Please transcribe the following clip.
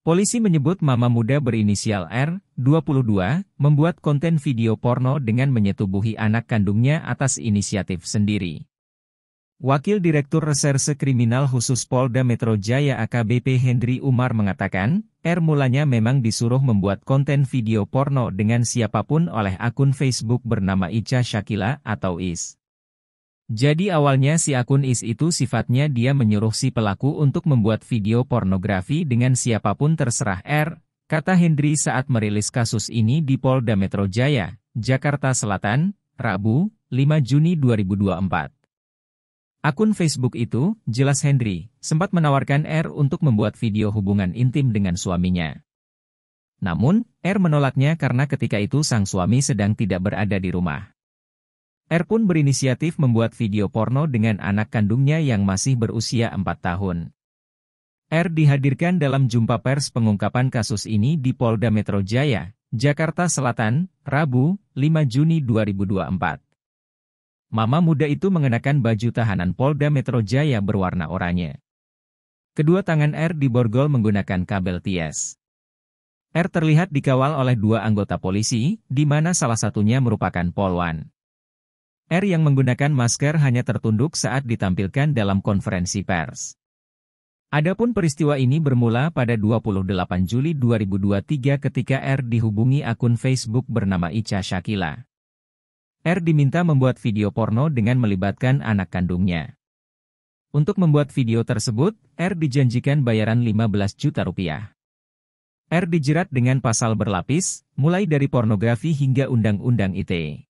Polisi menyebut mama muda berinisial R, 22, membuat konten video porno dengan menyetubuhi anak kandungnya atas inisiatif sendiri. Wakil Direktur Reserse Kriminal Khusus Polda Metro Jaya AKBP Hendri Umar mengatakan, R mulanya memang disuruh membuat konten video porno dengan siapapun oleh akun Facebook bernama Ica Shakila atau Is. Jadi awalnya si akun Is itu sifatnya dia menyuruh si pelaku untuk membuat video pornografi dengan siapapun terserah R, kata Hendri saat merilis kasus ini di Polda Metro Jaya, Jakarta Selatan, Rabu, 5 Juni 2024. Akun Facebook itu, jelas Hendri, sempat menawarkan R untuk membuat video hubungan intim dengan suaminya. Namun, R menolaknya karena ketika itu sang suami sedang tidak berada di rumah. R er pun berinisiatif membuat video porno dengan anak kandungnya yang masih berusia 4 tahun. R er dihadirkan dalam jumpa pers pengungkapan kasus ini di Polda Metro Jaya, Jakarta Selatan, Rabu, 5 Juni 2024. Mama muda itu mengenakan baju tahanan Polda Metro Jaya berwarna oranye. Kedua tangan R er diborgol menggunakan kabel ties. R terlihat dikawal oleh dua anggota polisi, di mana salah satunya merupakan Polwan. R yang menggunakan masker hanya tertunduk saat ditampilkan dalam konferensi pers. Adapun peristiwa ini bermula pada 28 Juli 2023 ketika R dihubungi akun Facebook bernama Ica Shakila. R diminta membuat video porno dengan melibatkan anak kandungnya. Untuk membuat video tersebut, R dijanjikan bayaran 15 juta rupiah. R dijerat dengan pasal berlapis, mulai dari pornografi hingga Undang-Undang ITE.